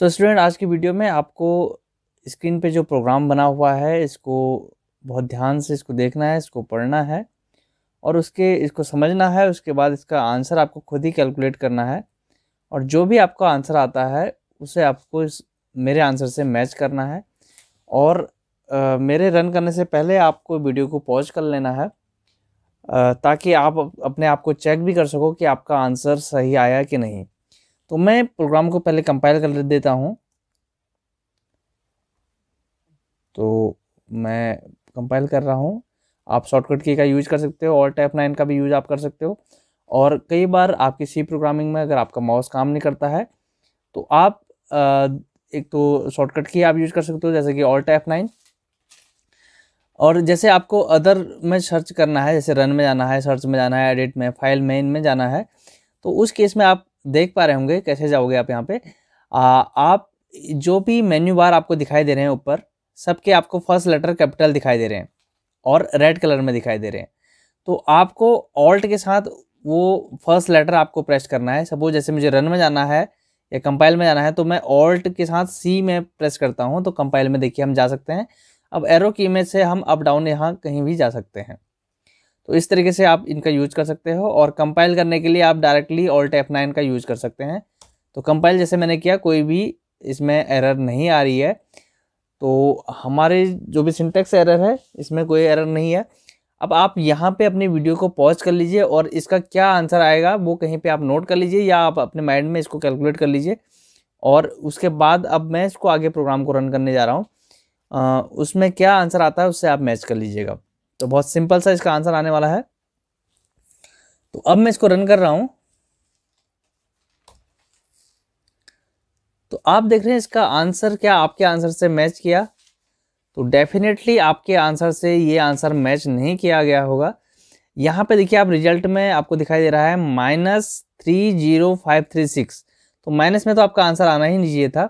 सो so, student आज की video में आपको स्क्रीन पे जो प्रोग्राम बना हुआ है इसको बहुत ध्यान से इसको देखना है इसको पढ़ना है और उसके इसको समझना है उसके बाद इसका आंसर आपको खुद ही कैलकुलेट करना है और जो भी आपका आंसर आता है उसे आपको इस मेरे आंसर से मैच करना है और आ, मेरे रन करने से पहले आपको वीडियो को पॉज कर लेना है आ, ताकि आप अपने आप को चेक भी कर सको कि आपका आंसर सही आया कि नहीं तो मैं प्रोग्राम को पहले कंपाइल कर देता हूँ तो मैं कंपाइल कर रहा हूँ आप शॉर्टकट की का यूज कर सकते हो और टाइप नाइन का भी यूज आप कर सकते हो और कई बार आपकी सी प्रोग्रामिंग में अगर आपका माउस काम नहीं करता है तो आप एक तो शॉर्टकट की आप यूज कर सकते हो जैसे कि ऑल टाइप नाइन और जैसे आपको अदर में सर्च करना है जैसे रन में जाना है सर्च में जाना है एडिट में फाइल में इनमें जाना है तो उस केस में आप देख पा रहे होंगे कैसे जाओगे आप यहाँ पे आ, आप जो भी मेन्यू बार आपको दिखाई दे रहे हैं ऊपर सबके आपको फर्स्ट लेटर कैपिटल दिखाई दे रहे हैं और रेड कलर में दिखाई दे रहे हैं तो आपको ऑल्ट के साथ वो फर्स्ट लेटर आपको प्रेस करना है सपोज जैसे मुझे रन में जाना है या कंपाइल में जाना है तो मैं ऑल्ट के साथ सी में प्रेस करता हूँ तो कंपाइल में देखिए हम जा सकते हैं अब एरो की इमेज से हम अप डाउन यहाँ कहीं भी जा सकते हैं तो इस तरीके से आप इनका यूज कर सकते हो और कंपाइल करने के लिए आप डायरेक्टली ऑल्ट एफ नाइन का यूज कर सकते हैं तो कंपाइल जैसे मैंने किया कोई भी इसमें एरर नहीं आ रही है तो हमारे जो भी सिंटेक्स एरर है इसमें कोई एरर नहीं है अब आप यहाँ पे अपनी वीडियो को पॉज कर लीजिए और इसका क्या आंसर आएगा वो कहीं पे आप नोट कर लीजिए या आप अपने माइंड में इसको कैलकुलेट कर लीजिए और उसके बाद अब मैं इसको आगे प्रोग्राम को रन करने जा रहा हूँ उसमें क्या आंसर आता है उससे आप मैच कर लीजिएगा तो बहुत सिंपल सा इसका आंसर आने वाला है तो अब मैं इसको रन कर रहा हूं तो आप देख रहे हैं इसका आंसर क्या आपके आंसर से मैच किया तो डेफिनेटली आपके आंसर से ये आंसर मैच नहीं किया गया होगा यहाँ पे देखिए आप रिजल्ट में आपको दिखाई दे रहा है minus three zero five three six तो माइनस में तो आपका आंसर आना ही नहीं चाहिए था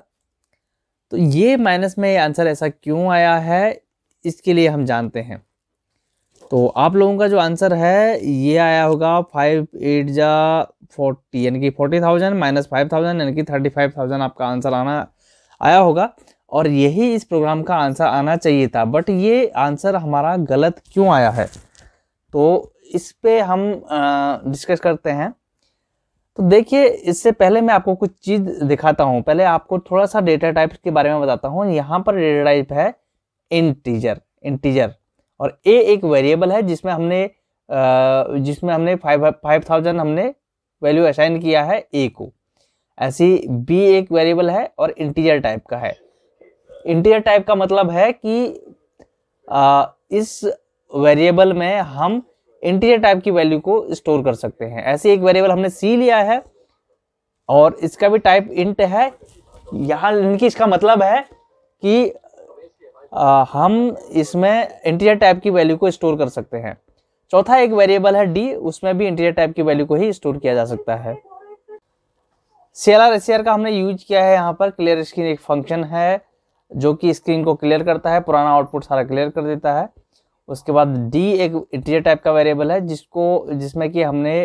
तो ये माइनस में ये आंसर ऐसा क्यों आया है इसके लिए हम जानते हैं तो आप लोगों का जो आंसर है ये आया होगा फाइव एट जा फोर्टी यानी कि forty thousand minus five thousand यानी कि थर्टी फाइव थाउजेंड आपका आंसर आना आया होगा और यही इस प्रोग्राम का आंसर आना चाहिए था बट ये आंसर हमारा गलत क्यों आया है तो इस पर हम डिस्कस करते हैं तो देखिए इससे पहले मैं आपको कुछ चीज़ दिखाता हूँ पहले आपको थोड़ा सा डेटा टाइप के बारे में बताता हूँ यहाँ पर डेटा टाइप है इंटीजर इंटीजर और ए एक वेरिएबल है जिसमें हमने जिसमें हमने फाइव फाइव थाउजेंड हमने वैल्यू असाइन किया है ए को ऐसी बी एक वेरिएबल है और इंटीजर टाइप का है इंटीजर टाइप का मतलब है कि आ, इस वेरिएबल में हम इंटीजर टाइप की वैल्यू को स्टोर कर सकते हैं ऐसे एक वेरिएबल हमने सी लिया है और इसका भी टाइप इंट है यहाँ इनकी इसका मतलब है कि आ, हम इसमें इंटीजर टाइप की वैल्यू को स्टोर कर सकते हैं चौथा एक वेरिएबल है डी उसमें भी इंटीजर टाइप की वैल्यू को ही स्टोर किया जा सकता है सी एल आर का हमने यूज किया है यहाँ पर क्लियर स्क्रीन एक फंक्शन है जो कि स्क्रीन को क्लियर करता है पुराना आउटपुट सारा क्लियर कर देता है उसके बाद डी एक इंटीजर टाइप का वेरिएबल है जिसको जिसमें कि हमने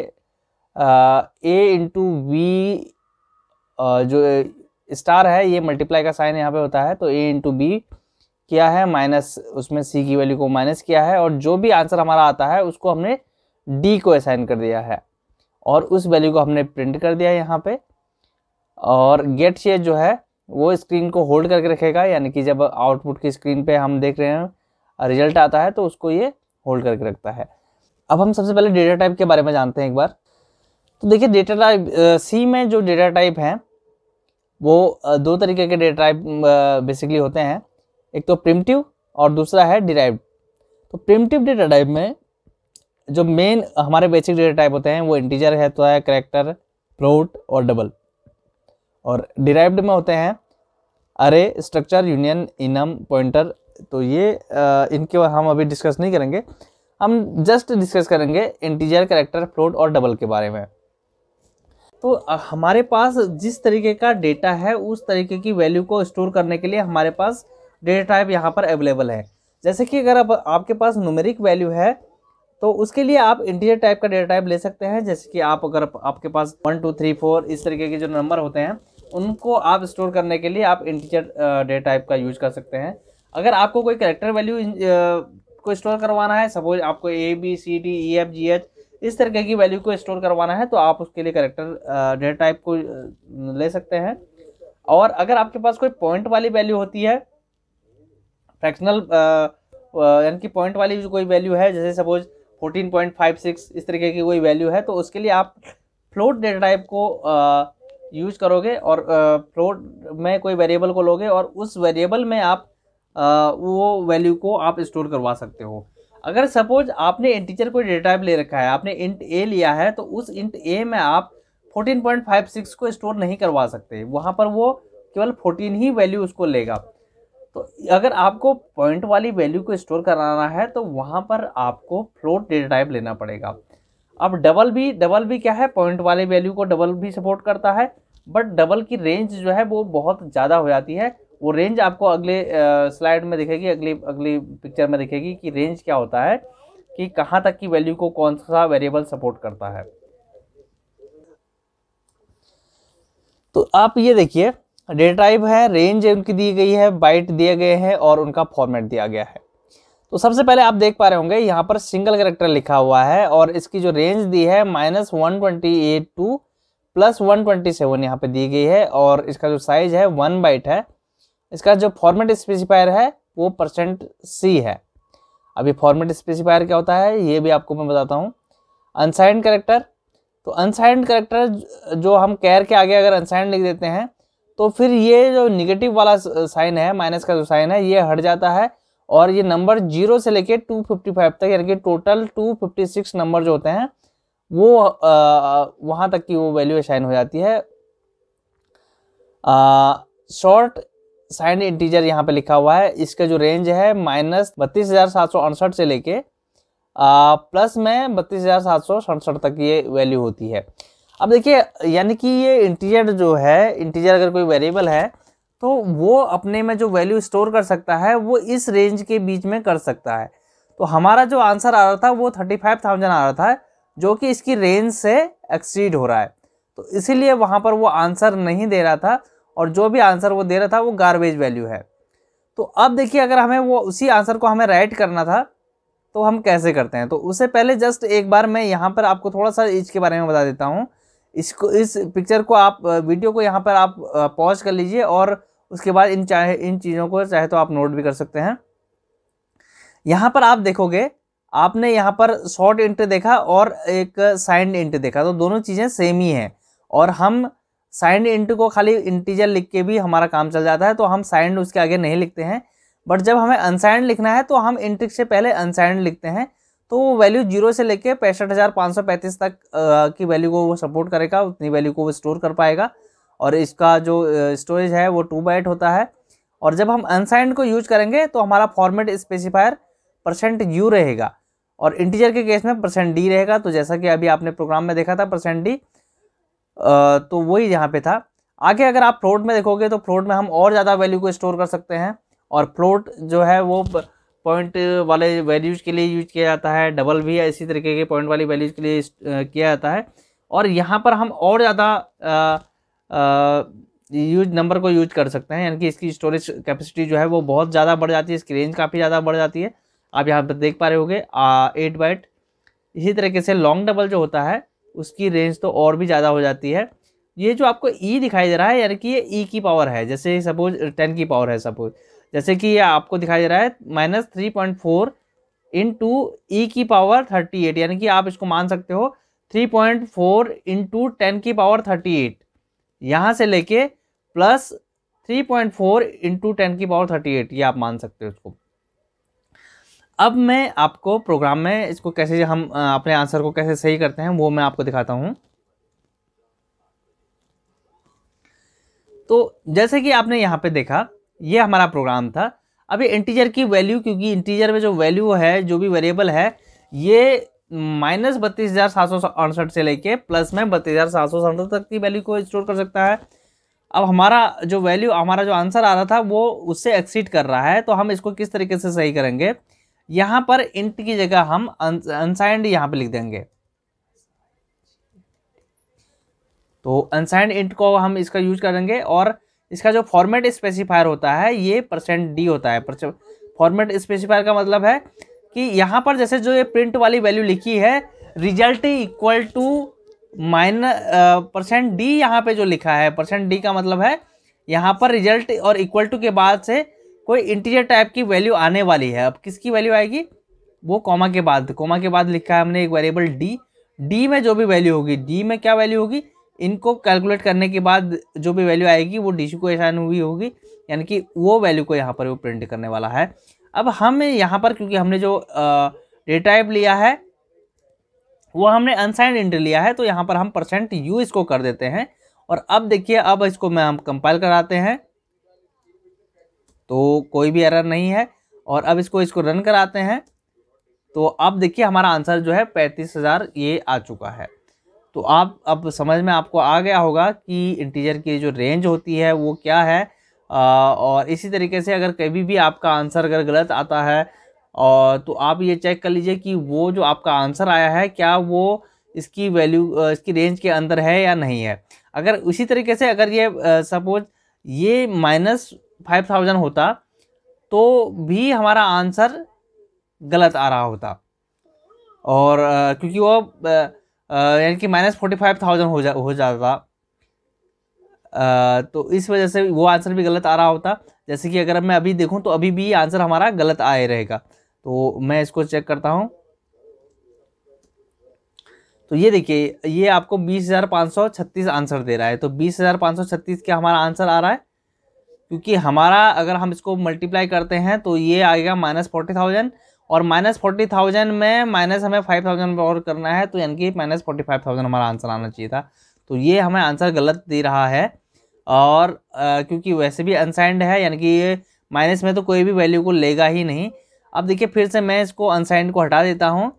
ए इंटू वी जो स्टार है ये मल्टीप्लाई का साइन यहाँ पे होता है तो ए इंटू बी किया है माइनस उसमें सी की वैल्यू को माइनस किया है और जो भी आंसर हमारा आता है उसको हमने डी को असाइन कर दिया है और उस वैल्यू को हमने प्रिंट कर दिया है यहाँ पे और गेट शेयर जो है वो स्क्रीन को होल्ड करके रखेगा यानी कि जब आउटपुट की स्क्रीन पे हम देख रहे हैं रिजल्ट आता है तो उसको ये होल्ड करके रखता है अब हम सबसे पहले डेटा टाइप के बारे में जानते हैं एक बार तो देखिए डेटा टाइप सी में जो डेटा टाइप हैं वो दो तरीके के डेटा टाइप बेसिकली होते हैं एक तो प्रिमटिव और दूसरा है डिराइव्ड तो प्रिमटिव डेटा टाइप में जो मेन हमारे बेसिक डेटा टाइप होते हैं वो इंटीजर है तो है करेक्टर फ्लोट और डबल और डिराइव्ड में होते हैं अरे स्ट्रक्चर यूनियन इनम पॉइंटर तो ये आ, इनके हम अभी डिस्कस नहीं करेंगे हम जस्ट डिस्कस करेंगे इंटीजर करेक्टर फ्लोट और डबल के बारे में तो हमारे पास जिस तरीके का डेटा है उस तरीके की वैल्यू को स्टोर करने के लिए हमारे पास डेटा टाइप यहाँ पर अवेलेबल है जैसे कि अगर आप, आपके पास न्यूमेरिक वैल्यू है तो उसके लिए आप इंटीजर टाइप का डेटा टाइप ले सकते हैं जैसे कि आप अगर आपके पास वन टू थ्री फोर इस तरीके के जो नंबर होते हैं उनको आप स्टोर करने के लिए आप इंटीजर डेटा टाइप का यूज कर सकते हैं अगर आपको कोई करेक्टर वैल्यू को स्टोर करवाना है सपोज आपको A B C D E F G H इस तरीके की वैल्यू को स्टोर करवाना है तो आप उसके लिए करेक्टर डेटा टाइप को ले सकते हैं और अगर आपके पास कोई पॉइंट वाली वैल्यू होती है फ्रैक्शनल uh, uh, यानी कि पॉइंट वाली जो कोई वैल्यू है जैसे सपोज 14.56 इस तरीके की कोई वैल्यू है तो उसके लिए आप फ्लोट डेटा टाइप को यूज uh, करोगे और फ्लोट में कोई वेरिएबल को लोगे और उस वेरिएबल में आप आ, वो वैल्यू को आप स्टोर करवा सकते हो अगर सपोज आपने इंटीजर कोई डेटा टाइप ले रखा है आपने इंट ए लिया है तो उस इंट ए में आप 14.56 को स्टोर नहीं करवा सकते वहाँ पर वो केवल 14 ही वैल्यू उसको लेगा तो अगर आपको पॉइंट वाली वैल्यू को स्टोर कराना है तो वहाँ पर आपको फ्लोट डेटा टाइप लेना पड़ेगा अब डबल भी डबल भी क्या है पॉइंट वाली वैल्यू को डबल भी सपोर्ट करता है बट डबल की रेंज जो है वो बहुत ज़्यादा हो जाती है वो रेंज आपको अगले स्लाइड में दिखेगी अगली अगली पिक्चर में दिखेगी कि रेंज क्या होता है कि कहाँ तक की वैल्यू को कौन सा वेरिएबल सपोर्ट करता है तो आप ये देखिए डेटा टाइप है रेंज उनकी दी गई है बाइट दिए गए हैं और उनका फॉर्मेट दिया गया है तो सबसे पहले आप देख पा रहे होंगे यहाँ पर सिंगल करेक्टर लिखा हुआ है और इसकी जो रेंज दी है minus one twenty eight to plus one twenty seven यहाँ पर दी गई है और इसका जो साइज है वन बाइट है इसका जो फॉर्मेट स्पेसिफायर है वो परसेंट सी है अभी फॉर्मेट स्पेसिफायर क्या होता है ये भी आपको मैं बताता हूँ अनसाइंड करेक्टर तो अनसाइंड करेक्टर जो हम कैर के आगे अगर अनसाइंड लिख देते हैं तो फिर ये जो निगेटिव वाला साइन uh, है माइनस का जो साइन है ये हट जाता है और ये नंबर जीरो से लेके 255 तक यानी कि टोटल 256 नंबर जो होते हैं वो आ, uh, uh, वहाँ तक की वो वैल्यू साइन हो जाती है शॉर्ट साइन इंटीजर यहाँ पे लिखा हुआ है इसका जो रेंज है माइनस बत्तीस हज़ार सात सौ अड़सठ से लेके आ, प्लस में बत्तीस हज़ार सात सौ सड़सठ तक ये वैल्यू होती है अब देखिए यानी कि ये इंटीजर जो है इंटीजर अगर कोई वेरिएबल है तो वो अपने में जो वैल्यू स्टोर कर सकता है वो इस रेंज के बीच में कर सकता है तो हमारा जो आंसर आ रहा था वो थर्टी फाइव थाउजेंड आ रहा था जो कि इसकी रेंज से एक्सीड हो रहा है तो इसीलिए वहाँ पर वो आंसर नहीं दे रहा था और जो भी आंसर वो दे रहा था वो गारबेज वैल्यू है तो अब देखिए अगर हमें वो उसी आंसर को हमें राइट करना था तो हम कैसे करते हैं तो उससे पहले जस्ट एक बार मैं यहाँ पर आपको थोड़ा सा ईच के बारे में बता देता हूँ इसको इस पिक्चर को आप वीडियो को यहाँ पर आप पॉज कर लीजिए और उसके बाद इन चाहे इन चीज़ों को चाहे तो आप नोट भी कर सकते हैं यहाँ पर आप देखोगे आपने यहाँ पर शॉर्ट इंट देखा और एक साइंड इंट देखा तो दोनों चीज़ें सेम ही हैं और हम साइंड इंट को खाली इंटीजर लिख के भी हमारा काम चल जाता है तो हम साइंड उसके आगे नहीं लिखते हैं बट जब हमें अनसाइंड लिखना है तो हम इंट से पहले अनसाइंड लिखते हैं तो वैल्यू जीरो से लेके पैंसठ हज़ार पाँच सौ पैंतीस तक की वैल्यू को वो सपोर्ट करेगा उतनी वैल्यू को वो स्टोर कर पाएगा और इसका जो स्टोरेज है वो टू बाइट होता है और जब हम अनसाइंड को यूज करेंगे तो हमारा फॉर्मेट स्पेसिफायर परसेंट यू रहेगा और इंटीजर के केस में परसेंट डी रहेगा तो जैसा कि अभी आपने प्रोग्राम में देखा था परसेंट डी तो वही यहाँ पे था आगे अगर आप फ्लोट में देखोगे तो फ्लोट में हम और ज़्यादा वैल्यू को स्टोर कर सकते हैं और फ्लोट जो है वो पॉइंट uh, वाले वैल्यूज़ के लिए यूज किया जाता है डबल भी इसी तरीके के पॉइंट वाली वैल्यूज़ के लिए uh, किया जाता है और यहाँ पर हम और ज़्यादा यूज uh, नंबर को यूज कर सकते हैं यानी कि इसकी स्टोरेज कैपेसिटी जो है वो बहुत ज़्यादा बढ़ जाती है इसकी रेंज काफ़ी ज़्यादा बढ़ जाती है आप यहाँ पर देख पा रहे गए एट बाइट इसी तरीके से लॉन्ग डबल जो होता है उसकी रेंज तो और भी ज़्यादा हो जाती है ये जो आपको ई e दिखाई दे रहा है यानी कि ये ई e की पावर है जैसे सपोज टेन की पावर है सपोज जैसे कि ये आपको दिखाई दे रहा है minus three point four into E की पावर थर्टी एट यानी कि आप इसको मान सकते हो three point four into ten की पावर थर्टी एट यहाँ से लेके plus three point four into ten की पावर थर्टी एट ये आप मान सकते हो इसको अब मैं आपको प्रोग्राम में इसको कैसे हम अपने आंसर को कैसे सही करते हैं वो मैं आपको दिखाता हूँ तो जैसे कि आपने यहाँ पे देखा ये हमारा प्रोग्राम था अभी इंटीजर की वैल्यू क्योंकि इंटीजर में जो वैल्यू है जो भी वेरिएबल है ये माइनस बत्तीस हज़ार सात सौ अड़सठ से लेके प्लस में बत्तीस हज़ार सात सौ सड़सठ तक की वैल्यू को स्टोर कर सकता है अब हमारा जो वैल्यू हमारा जो आंसर आ रहा था वो उससे एक्सीड कर रहा है तो हम इसको किस तरीके से सही करेंगे यहाँ पर इंट की जगह हम अनसाइंड यहाँ पर लिख देंगे तो अनसाइंड इंट को हम इसका यूज करेंगे और इसका जो फॉर्मेट स्पेसिफायर होता है ये परसेंट डी होता है फॉर्मेट स्पेसिफायर का मतलब है कि यहाँ पर जैसे जो ये प्रिंट वाली वैल्यू लिखी है result equal to mine percent D यहाँ पे जो लिखा है परसेंट डी का मतलब है यहाँ पर रिजल्ट और इक्वल टू के बाद से कोई इंटीजर टाइप की वैल्यू आने वाली है अब किसकी वैल्यू आएगी वो कॉमा के बाद कॉमा के बाद लिखा है हमने एक वेरिएबल डी डी में जो भी वैल्यू होगी डी में क्या वैल्यू होगी इनको कैलकुलेट करने के बाद जो भी वैल्यू आएगी वो डी को असाइन हुई होगी यानी कि वो वैल्यू को यहाँ पर वो प्रिंट करने वाला है अब हम यहाँ पर क्योंकि हमने जो डेटाइप लिया है वो हमने अनसाइंड इंट लिया है तो यहाँ पर हम परसेंट यू इसको कर देते हैं और अब देखिए अब इसको मैं हम कंपाइल कराते हैं तो कोई भी एरर नहीं है और अब इसको इसको रन कराते हैं तो अब देखिए हमारा आंसर जो है पैंतीस हज़ार ये आ चुका है तो आप अब समझ में आपको आ गया होगा कि इंटीजर की जो रेंज होती है वो क्या है आ, और इसी तरीके से अगर कभी भी आपका आंसर अगर गलत आता है और तो आप ये चेक कर लीजिए कि वो जो आपका आंसर आया है क्या वो इसकी वैल्यू इसकी रेंज के अंदर है या नहीं है अगर उसी तरीके से अगर ये सपोज ये माइनस फाइव थाउजेंड होता तो भी हमारा आंसर गलत आ रहा होता और आ, क्योंकि वो यानी कि माइनस फोर्टी फाइव थाउजेंड हो जा हो जाता आ, तो इस वजह से वो आंसर भी गलत आ रहा होता जैसे कि अगर मैं अभी देखूं तो अभी भी आंसर हमारा गलत आए रहेगा तो मैं इसको चेक करता हूं तो ये देखिए ये आपको बीस हज़ार पाँच सौ छत्तीस आंसर दे रहा है तो बीस हज़ार पाँच सौ छत्तीस क्या हमारा आंसर आ रहा है क्योंकि हमारा अगर हम इसको मल्टीप्लाई करते हैं तो ये आएगा माइनस फोर्टी थाउजेंड और माइनस फोर्टी थाउजेंड में माइनस हमें फाइव थाउजेंड और करना है तो यानी कि माइनस फोर्टी फाइव थाउजेंड हमारा आंसर आना चाहिए था तो ये हमें आंसर गलत दे रहा है और आ, क्योंकि वैसे भी अनसाइंड है यानी कि ये माइनस में तो कोई भी वैल्यू को लेगा ही नहीं अब देखिए फिर से मैं इसको अनसाइंड को हटा देता हूँ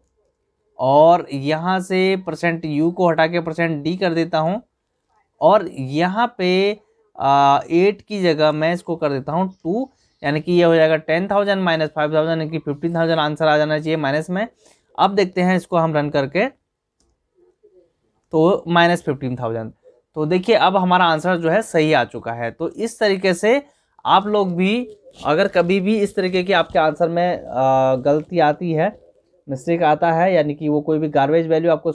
और यहाँ से परसेंट यू को हटा के परसेंट डी कर देता हूँ और यहाँ पे एट की जगह मैं इसको कर देता हूँ टू यानी कि ये हो जाएगा ten thousand minus five thousand यानी कि फिफ्टीन थाउजेंड आंसर आ जाना चाहिए माइनस में अब देखते हैं इसको हम रन करके तो माइनस फिफ्टीन थाउजेंड तो देखिए अब हमारा आंसर जो है सही आ चुका है तो इस तरीके से आप लोग भी अगर कभी भी इस तरीके की आपके आंसर में गलती आती है मिस्टेक आता है यानी कि वो कोई भी गार्बेज वैल्यू आपको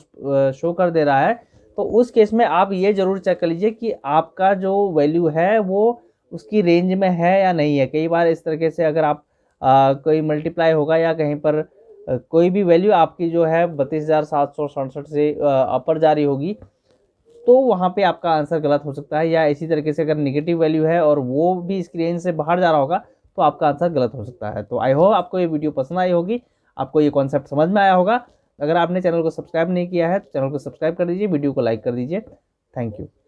शो कर दे रहा है तो उस केस में आप ये ज़रूर चेक कर लीजिए कि आपका जो वैल्यू है वो उसकी रेंज में है या नहीं है कई बार इस तरीके से अगर आप आ, कोई मल्टीप्लाई होगा या कहीं पर आ, कोई भी वैल्यू आपकी जो है बत्तीस हज़ार सात सौ सड़सठ से अपर जारी होगी तो वहाँ पे आपका आंसर गलत हो सकता है या इसी तरीके से अगर निगेटिव वैल्यू है और वो भी इसकी रेंज से बाहर जा रहा होगा तो आपका आंसर गलत हो सकता है तो आई होप आपको ये वीडियो पसंद आई होगी आपको ये कॉन्सेप्ट समझ में आया होगा अगर आपने चैनल को सब्सक्राइब नहीं किया है तो चैनल को सब्सक्राइब कर दीजिए वीडियो को लाइक कर दीजिए थैंक यू